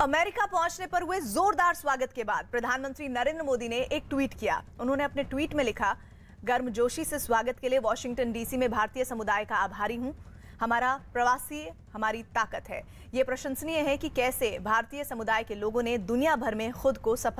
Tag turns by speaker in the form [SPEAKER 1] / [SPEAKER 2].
[SPEAKER 1] America पहुंचने पर हुए जोरदार स्वागत के बाद प्रधानमंत्री नरेंद्र मोदी ने एक ट्वीट किया उन्होंने अपने ट्वीट में लिखा गर्मजोशी से स्वागत के लिए वॉशिंगटन डीसी में भारतीय समुदाय का आभारी हूं हमारा प्रवासी हमारी ताकत है ये प्रशंसनीय है कि कैसे भारतीय समुदाय के लोगों ने दुनिया भर में खुद को सफल